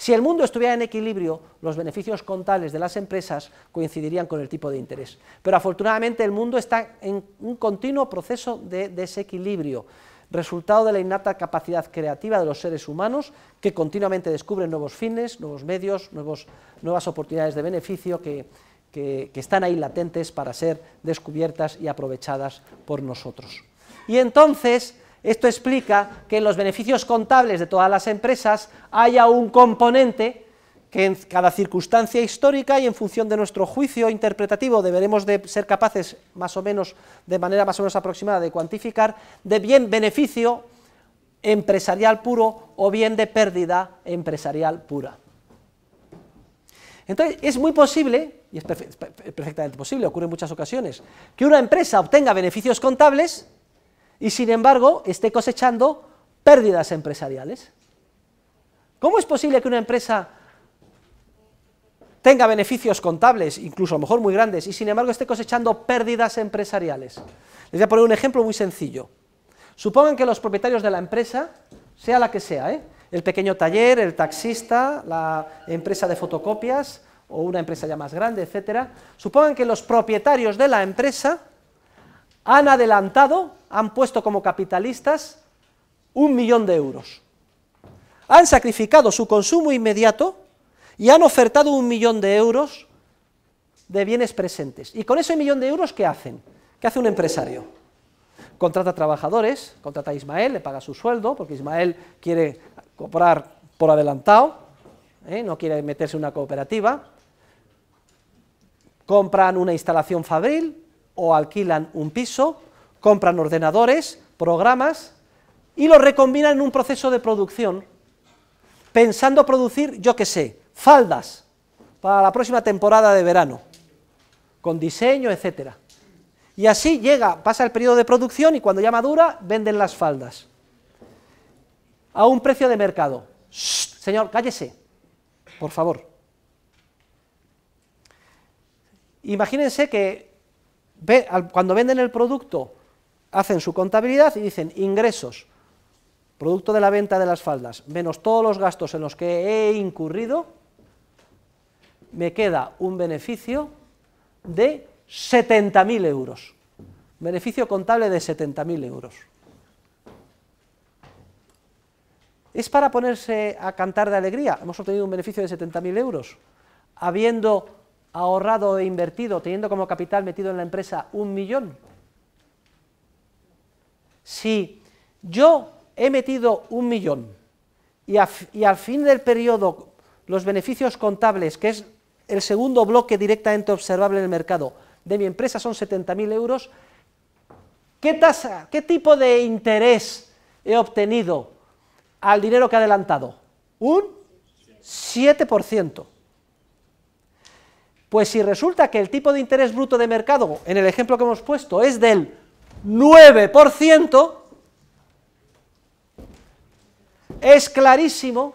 Si el mundo estuviera en equilibrio, los beneficios contables de las empresas coincidirían con el tipo de interés. Pero afortunadamente el mundo está en un continuo proceso de desequilibrio, resultado de la innata capacidad creativa de los seres humanos que continuamente descubren nuevos fines, nuevos medios, nuevos, nuevas oportunidades de beneficio que, que están ahí latentes para ser descubiertas y aprovechadas por nosotros. Y entonces esto explica que en los beneficios contables de todas las empresas haya un componente que en cada circunstancia histórica y en función de nuestro juicio interpretativo deberemos de ser capaces más o menos de manera más o menos aproximada de cuantificar de bien beneficio empresarial puro o bien de pérdida empresarial pura. Entonces, es muy posible, y es perfectamente posible, ocurre en muchas ocasiones, que una empresa obtenga beneficios contables y sin embargo esté cosechando pérdidas empresariales. ¿Cómo es posible que una empresa tenga beneficios contables, incluso a lo mejor muy grandes, y sin embargo esté cosechando pérdidas empresariales? Les voy a poner un ejemplo muy sencillo. Supongan que los propietarios de la empresa, sea la que sea, ¿eh? el pequeño taller, el taxista, la empresa de fotocopias o una empresa ya más grande, etcétera, supongan que los propietarios de la empresa han adelantado, han puesto como capitalistas un millón de euros. Han sacrificado su consumo inmediato y han ofertado un millón de euros de bienes presentes. ¿Y con ese millón de euros qué hacen? ¿Qué hace un empresario? Contrata trabajadores, contrata a Ismael, le paga su sueldo, porque Ismael quiere comprar por adelantado, ¿eh? no quiere meterse en una cooperativa. Compran una instalación fabril, o alquilan un piso, compran ordenadores, programas y lo recombinan en un proceso de producción, pensando producir, yo qué sé, faldas para la próxima temporada de verano, con diseño, etcétera. Y así llega, pasa el periodo de producción y cuando ya madura, venden las faldas a un precio de mercado. Señor, cállese, por favor. Imagínense que cuando venden el producto, hacen su contabilidad y dicen ingresos, producto de la venta de las faldas, menos todos los gastos en los que he incurrido, me queda un beneficio de 70.000 euros. Beneficio contable de 70.000 euros. ¿Es para ponerse a cantar de alegría? Hemos obtenido un beneficio de 70.000 euros, habiendo ahorrado e invertido, teniendo como capital metido en la empresa un millón? Si yo he metido un millón y, al fin del periodo los beneficios contables, que es el segundo bloque directamente observable en el mercado, de mi empresa son 70.000 euros, ¿qué tasa, qué tipo de interés he obtenido al dinero que he adelantado? Un 7%. Pues si resulta que el tipo de interés bruto de mercado, en el ejemplo que hemos puesto, es del 9%, es clarísimo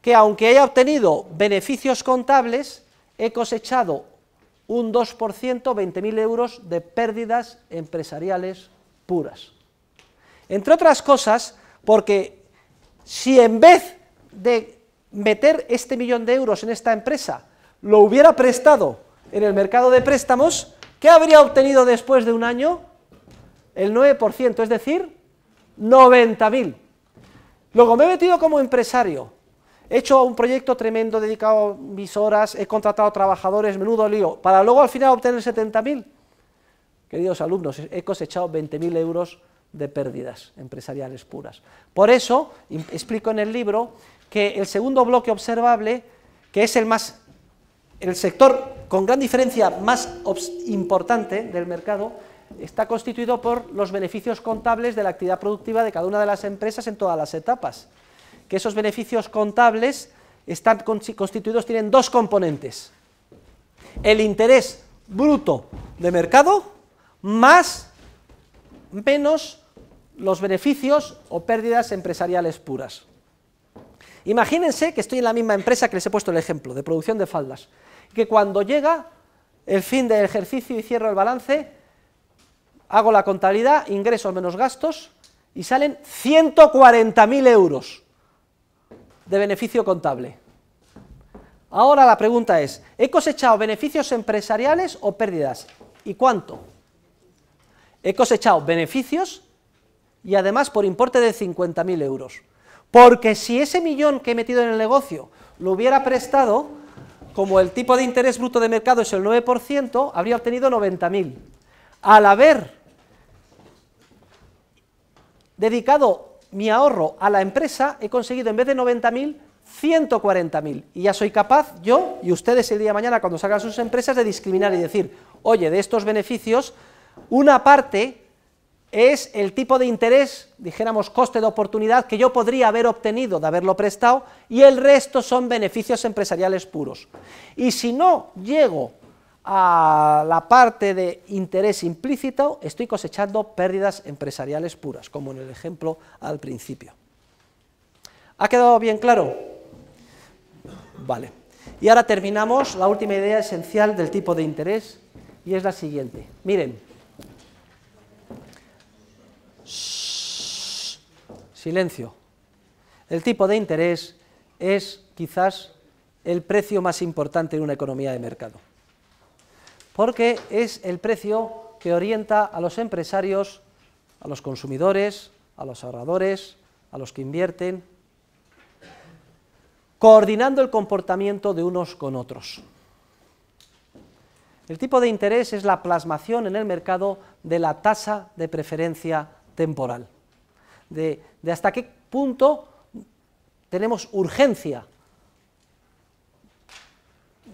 que aunque haya obtenido beneficios contables, he cosechado un 2%, 20.000 euros de pérdidas empresariales puras. Entre otras cosas, porque si en vez de meter este millón de euros en esta empresa, lo hubiera prestado en el mercado de préstamos, ¿qué habría obtenido después de un año? El 9%, es decir, 90.000. Luego me he metido como empresario, he hecho un proyecto tremendo, dedicado mis horas, he contratado trabajadores, menudo lío, para luego al final obtener 70.000. Queridos alumnos, he cosechado 20.000 euros de pérdidas empresariales puras. Por eso, explico en el libro que el segundo bloque observable, que es el más el sector con gran diferencia más importante del mercado está constituido por los beneficios contables de la actividad productiva de cada una de las empresas en todas las etapas. Que esos beneficios contables están constituidos, tienen dos componentes. El interés bruto de mercado más menos los beneficios o pérdidas empresariales puras. Imagínense que estoy en la misma empresa que les he puesto el ejemplo, de producción de faldas, que cuando llega el fin del ejercicio y cierro el balance, hago la contabilidad, ingresos menos gastos, y salen 140.000 euros de beneficio contable. Ahora la pregunta es, ¿he cosechado beneficios empresariales o pérdidas? ¿Y cuánto? He cosechado beneficios y además por importe de 50.000 euros. Porque si ese millón que he metido en el negocio lo hubiera prestado, como el tipo de interés bruto de mercado es el 9%, habría obtenido 90.000. Al haber dedicado mi ahorro a la empresa, he conseguido en vez de 90.000, 140.000. Y ya soy capaz, yo y ustedes el día de mañana, cuando salgan sus empresas, de discriminar y decir, oye, de estos beneficios, una parte es el tipo de interés, dijéramos coste de oportunidad, que yo podría haber obtenido de haberlo prestado y el resto son beneficios empresariales puros. Y si no llego a la parte de interés implícito, estoy cosechando pérdidas empresariales puras, como en el ejemplo al principio. ¿Ha quedado bien claro? Vale. Y ahora terminamos la última idea esencial del tipo de interés y es la siguiente. Miren, silencio. El tipo de interés es quizás el precio más importante en una economía de mercado, porque es el precio que orienta a los empresarios, a los consumidores, a los ahorradores, a los que invierten, coordinando el comportamiento de unos con otros. El tipo de interés es la plasmación en el mercado de la tasa de preferencia temporal, de, hasta qué punto tenemos urgencia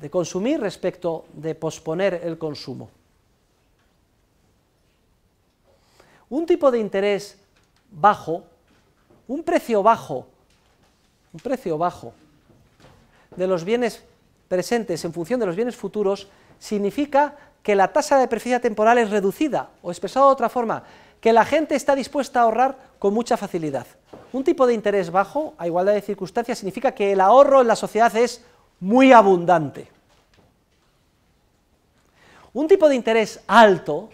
de consumir respecto de posponer el consumo. Un tipo de interés bajo, un precio bajo, un precio bajo de los bienes presentes en función de los bienes futuros significa que la tasa de preferencia temporal es reducida, o expresado de otra forma, que la gente está dispuesta a ahorrar con mucha facilidad. Un tipo de interés bajo, a igualdad de circunstancias, significa que el ahorro en la sociedad es muy abundante. Un tipo de interés alto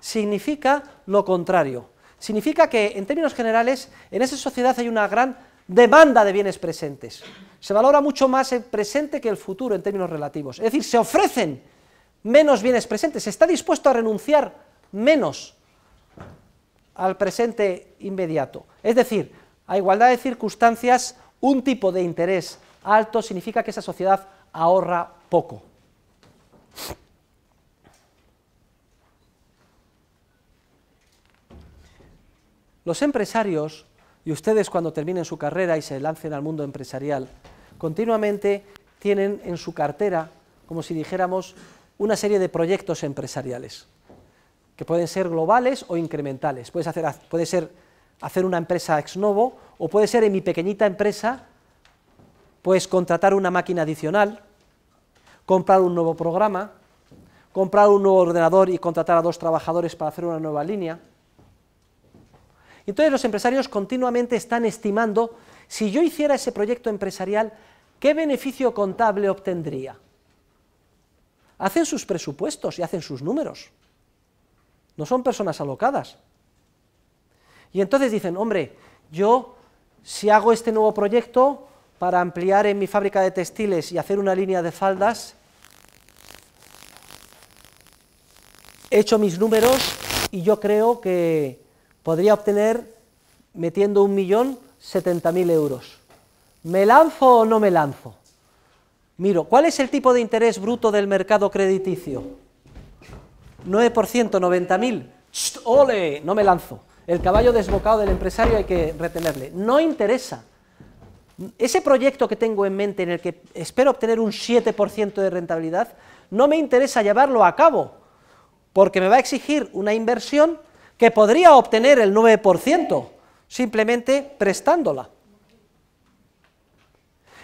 significa lo contrario. Significa que, en términos generales, en esa sociedad hay una gran demanda de bienes presentes. Se valora mucho más el presente que el futuro en términos relativos. Es decir, se ofrecen menos bienes presentes, se está dispuesto a renunciar menos al presente inmediato. Es decir, a igualdad de circunstancias, un tipo de interés alto significa que esa sociedad ahorra poco. Los empresarios, y ustedes cuando terminen su carrera y se lancen al mundo empresarial, continuamente tienen en su cartera, como si dijéramos, una serie de proyectos empresariales que pueden ser globales o incrementales. puede ser hacer una empresa ex novo o puede ser en mi pequeñita empresa, pues contratar una máquina adicional, comprar un nuevo programa, comprar un nuevo ordenador y contratar a dos trabajadores para hacer una nueva línea. Entonces los empresarios continuamente están estimando, si yo hiciera ese proyecto empresarial, ¿qué beneficio contable obtendría? Hacen sus presupuestos y hacen sus números no son personas alocadas. Y entonces dicen, hombre, yo si hago este nuevo proyecto para ampliar en mi fábrica de textiles y hacer una línea de faldas, he hecho mis números y yo creo que podría obtener, metiendo un millón, 70.000 euros. ¿Me lanzo o no me lanzo? Miro, ¿cuál es el tipo de interés bruto del mercado crediticio? 9%, 90.000. ¡Ole! No me lanzo. El caballo desbocado del empresario hay que retenerle. No interesa. Ese proyecto que tengo en mente en el que espero obtener un 7% de rentabilidad, no me interesa llevarlo a cabo, porque me va a exigir una inversión que podría obtener el 9%, simplemente prestándola.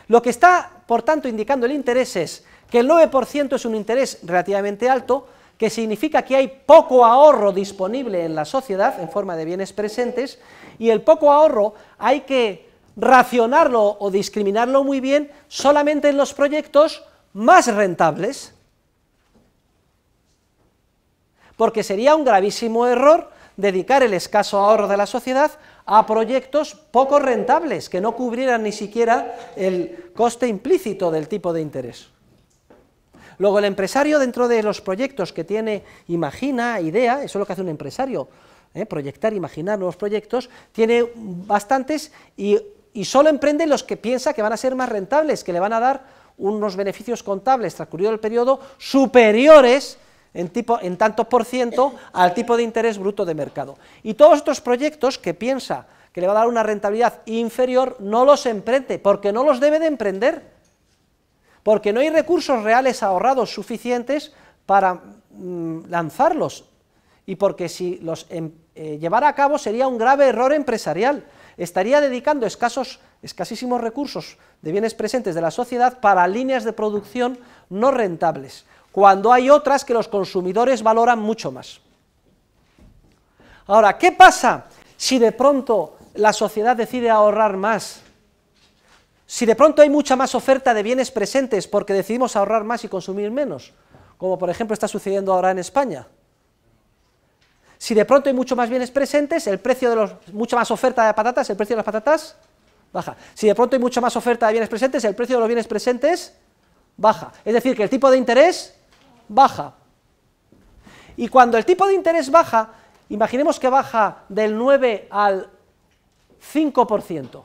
Lo que está, por tanto, indicando el interés es que el 9% es un interés relativamente alto, que significa que hay poco ahorro disponible en la sociedad en forma de bienes presentes y el poco ahorro hay que racionarlo o discriminarlo muy bien solamente en los proyectos más rentables, porque sería un gravísimo error dedicar el escaso ahorro de la sociedad a proyectos poco rentables, que no cubrieran ni siquiera el coste implícito del tipo de interés. Luego el empresario dentro de los proyectos que tiene, imagina, idea, eso es lo que hace un empresario, ¿eh? proyectar, imaginar nuevos proyectos, tiene bastantes y, solo emprende los que piensa que van a ser más rentables, que le van a dar unos beneficios contables transcurrido el periodo superiores en, tipo, en tanto por ciento al tipo de interés bruto de mercado. Y todos estos proyectos que piensa que le va a dar una rentabilidad inferior, no los emprende, porque no los debe de emprender porque no hay recursos reales ahorrados suficientes para mm, lanzarlos y porque si los em, eh, llevara a cabo sería un grave error empresarial. Estaría dedicando escasos, escasísimos recursos de bienes presentes de la sociedad para líneas de producción no rentables, cuando hay otras que los consumidores valoran mucho más. Ahora, ¿qué pasa si de pronto la sociedad decide ahorrar más si de pronto hay mucha más oferta de bienes presentes porque decidimos ahorrar más y consumir menos, como por ejemplo está sucediendo ahora en España. Si de pronto hay mucho más bienes presentes, el precio de los, mucha más oferta de patatas, el precio de las patatas baja. Si de pronto hay mucha más oferta de bienes presentes, el precio de los bienes presentes baja. Es decir, que el tipo de interés baja. Y cuando el tipo de interés baja, imaginemos que baja del 9 al 5%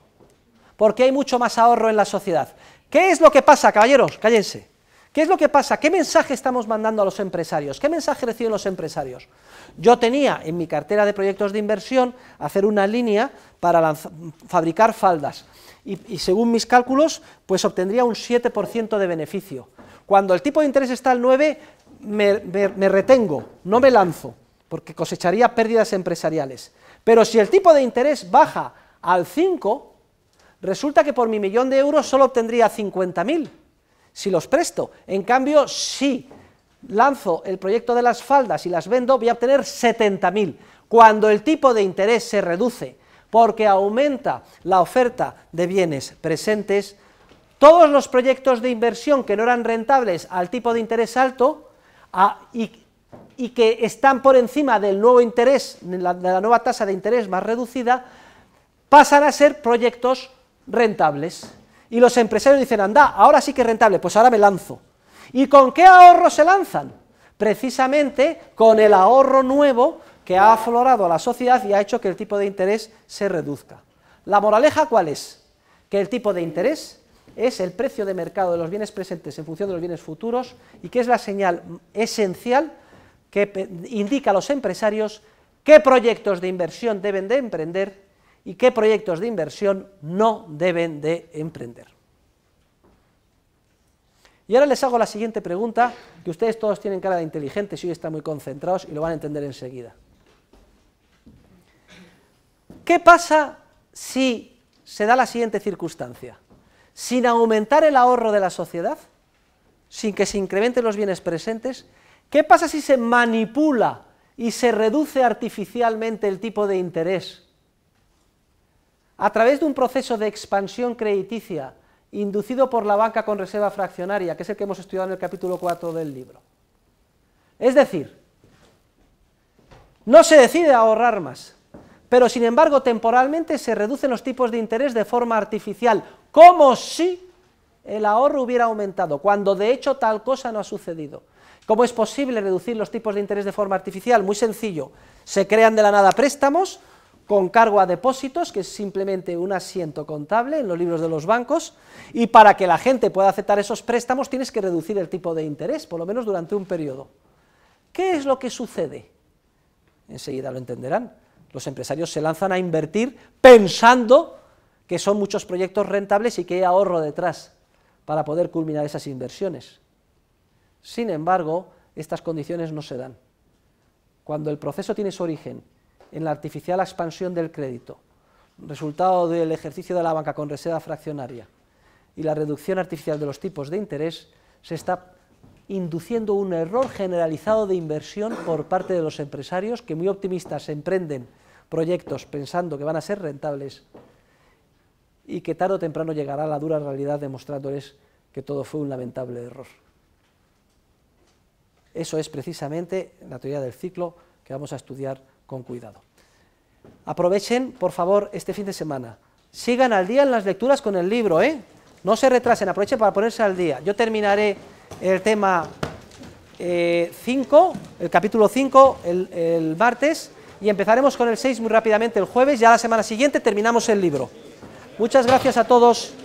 porque hay mucho más ahorro en la sociedad. ¿Qué es lo que pasa, caballeros? Cállense. ¿Qué es lo que pasa? ¿Qué mensaje estamos mandando a los empresarios? ¿Qué mensaje reciben los empresarios? Yo tenía en mi cartera de proyectos de inversión hacer una línea para fabricar faldas y, según mis cálculos, pues obtendría un 7% de beneficio. Cuando el tipo de interés está al 9, me, me retengo, no me lanzo, porque cosecharía pérdidas empresariales. Pero si el tipo de interés baja al 5, resulta que por mi millón de euros solo obtendría 50.000 si los presto. En cambio, si lanzo el proyecto de las faldas y las vendo, voy a obtener 70.000. Cuando el tipo de interés se reduce porque aumenta la oferta de bienes presentes, todos los proyectos de inversión que no eran rentables al tipo de interés alto y, que están por encima del nuevo interés, de la, de la nueva tasa de interés más reducida, pasan a ser proyectos rentables. Y los empresarios dicen, anda, ahora sí que es rentable, pues ahora me lanzo. ¿Y con qué ahorro se lanzan? Precisamente con el ahorro nuevo que ha aflorado a la sociedad y ha hecho que el tipo de interés se reduzca. ¿La moraleja cuál es? Que el tipo de interés es el precio de mercado de los bienes presentes en función de los bienes futuros y que es la señal esencial que indica a los empresarios qué proyectos de inversión deben de emprender y qué proyectos de inversión no deben de emprender. Y ahora les hago la siguiente pregunta, que ustedes todos tienen cara de inteligentes y hoy están muy concentrados y lo van a entender enseguida. ¿Qué pasa si se da la siguiente circunstancia? Sin aumentar el ahorro de la sociedad, sin que se incrementen los bienes presentes, ¿qué pasa si se manipula y se reduce artificialmente el tipo de interés a través de un proceso de expansión crediticia inducido por la banca con reserva fraccionaria, que es el que hemos estudiado en el capítulo 4 del libro. Es decir, no se decide ahorrar más, pero sin embargo temporalmente se reducen los tipos de interés de forma artificial, como si el ahorro hubiera aumentado, cuando de hecho tal cosa no ha sucedido. ¿Cómo es posible reducir los tipos de interés de forma artificial? Muy sencillo, se crean de la nada préstamos con cargo a depósitos, que es simplemente un asiento contable en los libros de los bancos, y para que la gente pueda aceptar esos préstamos tienes que reducir el tipo de interés, por lo menos durante un periodo. ¿Qué es lo que sucede? Enseguida lo entenderán. Los empresarios se lanzan a invertir pensando que son muchos proyectos rentables y que hay ahorro detrás para poder culminar esas inversiones. Sin embargo, estas condiciones no se dan. Cuando el proceso tiene su origen en la artificial expansión del crédito, resultado del ejercicio de la banca con reserva fraccionaria y la reducción artificial de los tipos de interés, se está induciendo un error generalizado de inversión por parte de los empresarios que muy optimistas emprenden proyectos pensando que van a ser rentables y que tarde o temprano llegará la dura realidad demostrándoles que todo fue un lamentable error. Eso es precisamente la teoría del ciclo que vamos a estudiar con cuidado. Aprovechen, por favor, este fin de semana. Sigan al día en las lecturas con el libro, ¿eh? No se retrasen, aprovechen para ponerse al día. Yo terminaré el tema 5, eh, el capítulo 5, el, el martes, y empezaremos con el 6 muy rápidamente el jueves. Ya la semana siguiente terminamos el libro. Muchas gracias a todos.